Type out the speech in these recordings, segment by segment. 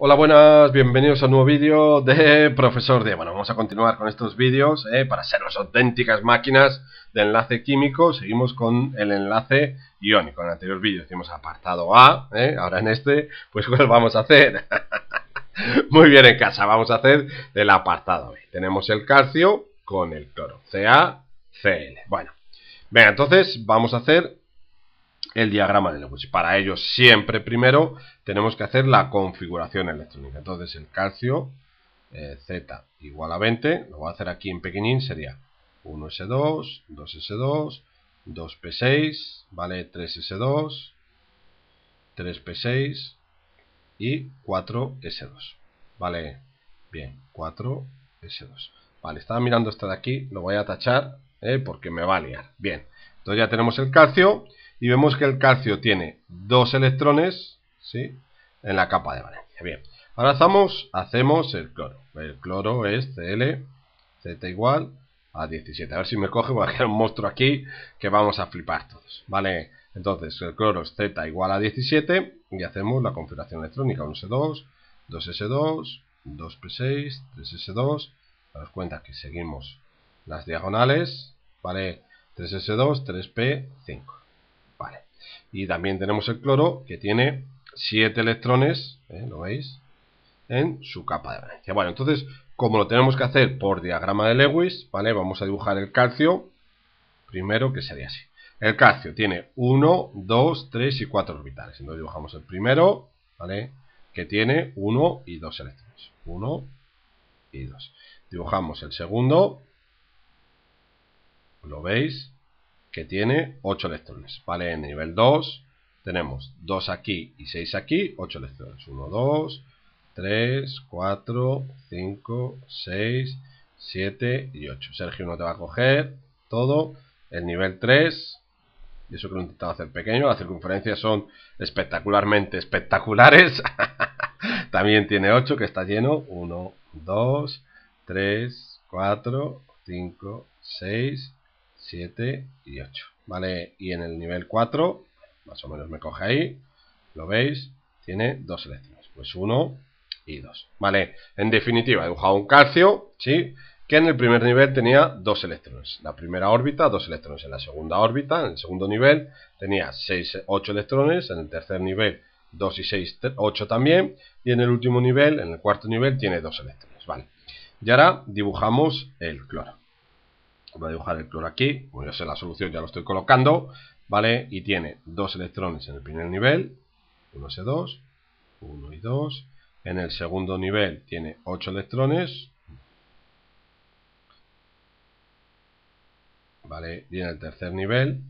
Hola, buenas, bienvenidos a un nuevo vídeo de Profesor D. Bueno, vamos a continuar con estos vídeos eh, para ser las auténticas máquinas de enlace químico. Seguimos con el enlace iónico. En el anterior vídeo hicimos apartado A, eh, ahora en este, pues ¿cuál vamos a hacer? Muy bien en casa, vamos a hacer el apartado B. Tenemos el calcio con el cloro, CaCl. Bueno, venga, entonces vamos a hacer el diagrama de Lewis. Para ello, siempre primero tenemos que hacer la configuración electrónica. Entonces, el calcio eh, Z igual a 20, lo voy a hacer aquí en pequeñín, sería 1S2, 2S2, 2P6, ¿vale? 3S2, 3P6 y 4S2, ¿vale? Bien, 4S2. Vale, estaba mirando esta de aquí, lo voy a tachar ¿eh? porque me va a liar. Bien, entonces ya tenemos el calcio y vemos que el calcio tiene dos electrones ¿sí? en la capa de valencia. Bien, ahora hacemos el cloro. El cloro es Cl, Z igual a 17. A ver si me coge, porque hay un monstruo aquí que vamos a flipar todos. Vale, entonces el cloro es Z igual a 17 y hacemos la configuración electrónica 1S2, 2S2, 2P6, 3S2. Daros cuenta que seguimos las diagonales, ¿vale? 3S2, 3P5. Vale. Y también tenemos el cloro, que tiene 7 electrones, ¿eh? ¿lo veis? En su capa de valencia. Bueno, entonces, como lo tenemos que hacer por diagrama de Lewis, ¿vale? Vamos a dibujar el calcio primero, que sería así. El calcio tiene 1, 2, 3 y 4 orbitales. Entonces dibujamos el primero, ¿vale? Que tiene 1 y 2 electrones. 1 y 2. Dibujamos el segundo. ¿Lo veis? que tiene 8 electrones, ¿vale? En nivel 2 tenemos 2 aquí y 6 aquí, 8 electrones. 1, 2, 3, 4, 5, 6, 7 y 8. Sergio no te va a coger todo. El nivel 3, y eso que lo he intentado hacer pequeño, las circunferencias son espectacularmente espectaculares. También tiene 8 que está lleno. 1, 2, 3, 4, 5, 6, 7 y 8, ¿vale? Y en el nivel 4, más o menos me coge ahí, lo veis, tiene dos electrones, pues 1 y 2, ¿vale? En definitiva, he dibujado un calcio, ¿sí? Que en el primer nivel tenía dos electrones, la primera órbita, dos electrones, en la segunda órbita, en el segundo nivel tenía 6, 8 electrones, en el tercer nivel 2 y 6, 8 también, y en el último nivel, en el cuarto nivel, tiene dos electrones, ¿vale? Y ahora dibujamos el cloro voy a dibujar el cloro aquí, voy ya sé la solución, ya lo estoy colocando, ¿vale? Y tiene dos electrones en el primer nivel, 1S2, 1 y 2. En el segundo nivel tiene 8 electrones, ¿vale? Y en el tercer nivel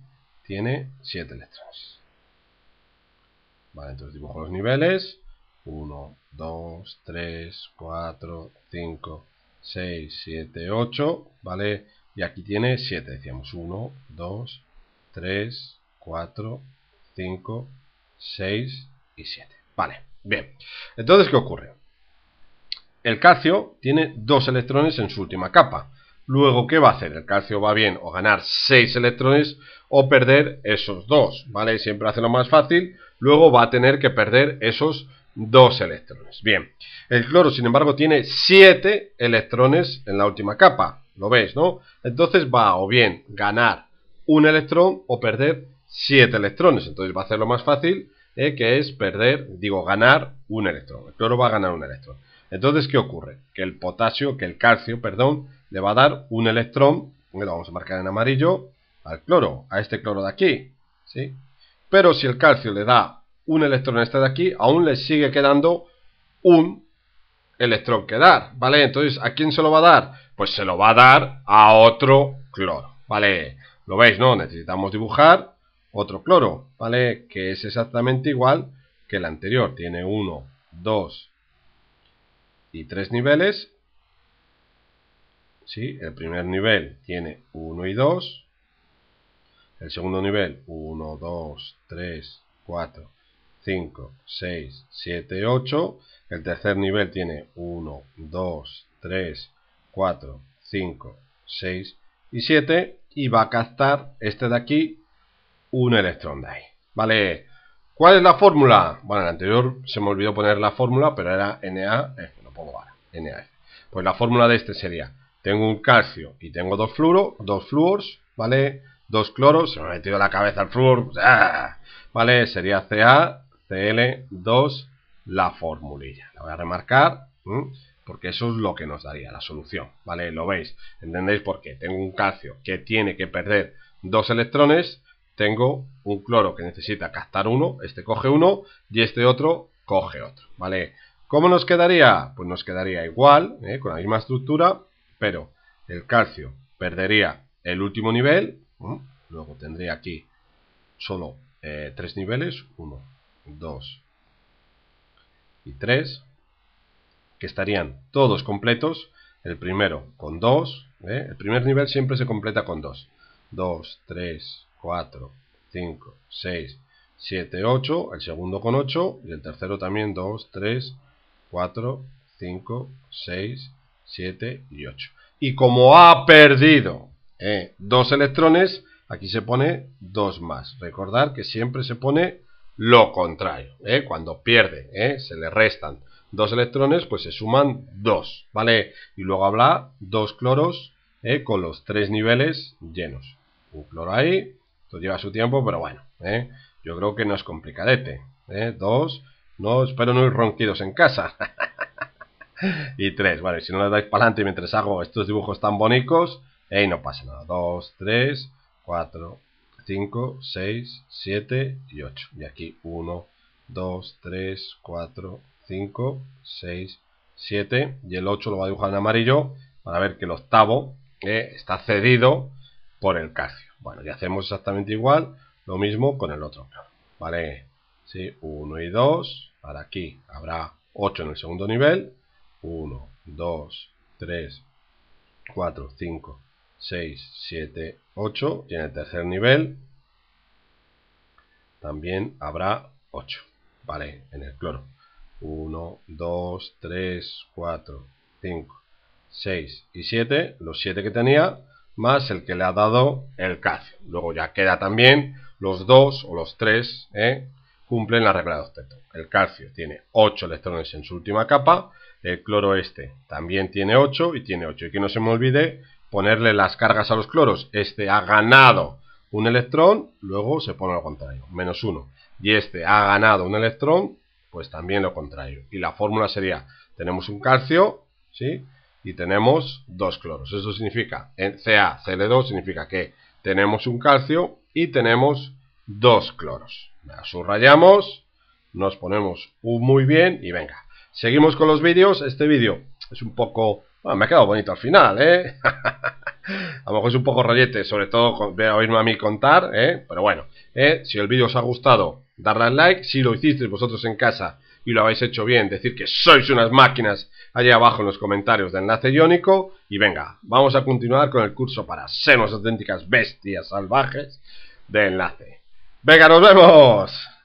tiene 7 electrones. Vale, entonces dibujo los niveles. 1, 2, 3, 4, 5, 6, 7, 8, ¿vale? Y aquí tiene 7, decíamos 1, 2, 3, 4, 5, 6 y 7. Vale, bien. Entonces, ¿qué ocurre? El calcio tiene dos electrones en su última capa. Luego, ¿qué va a hacer? El calcio va bien o ganar 6 electrones o perder esos dos, ¿vale? Siempre hace lo más fácil. Luego va a tener que perder esos dos electrones. Bien, el cloro, sin embargo, tiene 7 electrones en la última capa. Lo veis, ¿no? Entonces va o bien ganar un electrón o perder siete electrones. Entonces va a ser lo más fácil, eh, que es perder, digo, ganar un electrón. El cloro va a ganar un electrón. Entonces, ¿qué ocurre? Que el potasio, que el calcio, perdón, le va a dar un electrón, lo vamos a marcar en amarillo, al cloro, a este cloro de aquí, ¿sí? Pero si el calcio le da un electrón a este de aquí, aún le sigue quedando un electrón que dar, ¿vale? Entonces, ¿a quién se lo va a dar? pues se lo va a dar a otro cloro, ¿vale? Lo veis, ¿no? Necesitamos dibujar otro cloro, ¿vale? Que es exactamente igual que el anterior. Tiene 1, 2 y 3 niveles. ¿Sí? El primer nivel tiene 1 y 2. El segundo nivel 1, 2, 3, 4, 5, 6, 7, 8. El tercer nivel tiene 1, 2, 3, 4, 5, 6 y 7 y va a captar este de aquí un electrón de ahí. ¿Vale? ¿Cuál es la fórmula? Bueno, en el anterior se me olvidó poner la fórmula, pero era Na lo pongo ahora, Pues la fórmula de este sería, tengo un calcio y tengo dos flúoros, dos fluors, ¿vale? Dos cloros, se me ha metido la cabeza el fluor, ¡ah! ¿vale? Sería Cl 2 la formulilla. La voy a remarcar porque eso es lo que nos daría la solución, ¿vale? Lo veis, ¿entendéis por qué? Tengo un calcio que tiene que perder dos electrones, tengo un cloro que necesita captar uno, este coge uno y este otro coge otro, ¿vale? ¿Cómo nos quedaría? Pues nos quedaría igual, ¿eh? con la misma estructura, pero el calcio perdería el último nivel, ¿eh? luego tendría aquí solo eh, tres niveles, uno, dos y tres, que estarían todos completos, el primero con 2, ¿eh? el primer nivel siempre se completa con 2, 2, 3, 4, 5, 6, 7, 8, el segundo con 8 y el tercero también 2, 3, 4, 5, 6, 7 y 8. Y como ha perdido eh, dos electrones, aquí se pone dos más. Recordar que siempre se pone lo contrario. ¿eh? Cuando pierde, ¿eh? se le restan dos electrones, pues se suman dos, ¿vale? Y luego habla dos cloros ¿eh? con los tres niveles llenos. Un cloro ahí, esto lleva su tiempo, pero bueno, ¿eh? yo creo que no es complicadete. ¿eh? Dos, no, espero no ir ronquidos en casa. y tres, bueno, si no le dais para adelante mientras hago estos dibujos tan bonitos, y no pasa nada. Dos, tres, cuatro, cinco, seis, siete y ocho. Y aquí uno, dos, tres, cuatro... 5, 6, 7 y el 8 lo va a dibujar en amarillo para ver que el octavo eh, está cedido por el calcio. Bueno, y hacemos exactamente igual, lo mismo con el otro ¿vale? Sí, 1 y 2, para aquí habrá 8 en el segundo nivel, 1, 2, 3, 4, 5, 6, 7, 8 y en el tercer nivel también habrá 8, ¿vale? En el cloro. 1, 2, 3, 4, 5, 6 y 7, los 7 que tenía, más el que le ha dado el calcio. Luego ya queda también los 2 o los 3 ¿eh? cumplen la regla de octeto. El calcio tiene 8 electrones en su última capa, el cloro este también tiene 8 y tiene 8. Y que no se me olvide ponerle las cargas a los cloros. Este ha ganado un electrón, luego se pone al contrario, menos 1. Y este ha ganado un electrón, pues también lo contrario. Y la fórmula sería, tenemos un calcio, ¿sí? Y tenemos dos cloros. Eso significa, en CaCl2 significa que tenemos un calcio y tenemos dos cloros. subrayamos, nos ponemos un muy bien y venga. Seguimos con los vídeos. Este vídeo es un poco... me ha quedado bonito al final, ¿eh? a lo mejor es un poco rayete sobre todo voy a oírme a mí contar, ¿eh? Pero bueno, ¿eh? si el vídeo os ha gustado, darle al like. Si lo hicisteis vosotros en casa y lo habéis hecho bien, decir que sois unas máquinas allá abajo en los comentarios de enlace iónico. Y venga, vamos a continuar con el curso para ser auténticas bestias salvajes de enlace. Venga, nos vemos.